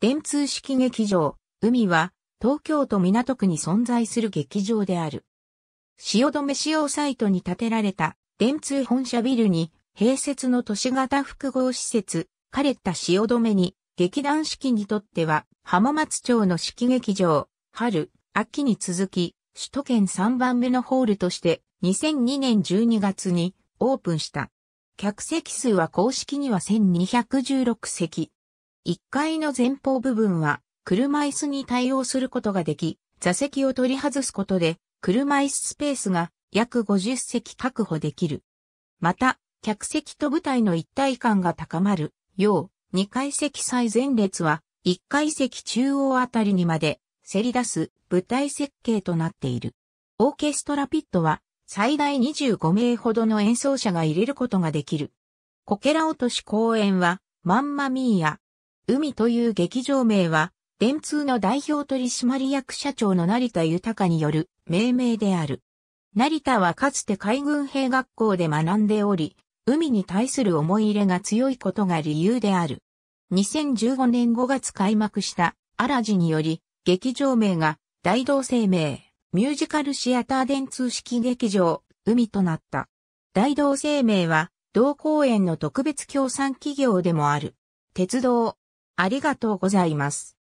電通式劇場、海は、東京都港区に存在する劇場である。汐留使用サイトに建てられた、電通本社ビルに、併設の都市型複合施設、カレッタ汐留に、劇団四季にとっては、浜松町の式劇場、春、秋に続き、首都圏3番目のホールとして、2002年12月にオープンした。客席数は公式には1216席。1階の前方部分は車椅子に対応することができ、座席を取り外すことで車椅子スペースが約50席確保できる。また、客席と舞台の一体感が高まるよう、2階席最前列は1階席中央あたりにまで競り出す舞台設計となっている。オーケストラピットは最大25名ほどの演奏者が入れることができる。こけら落とし公演は、マンマミーや海という劇場名は、電通の代表取締役社長の成田豊による命名である。成田はかつて海軍兵学校で学んでおり、海に対する思い入れが強いことが理由である。2015年5月開幕したアラジにより、劇場名が大同生命、ミュージカルシアター電通式劇場、海となった。大同生命は、同公演の特別協賛企業でもある。鉄道、ありがとうございます。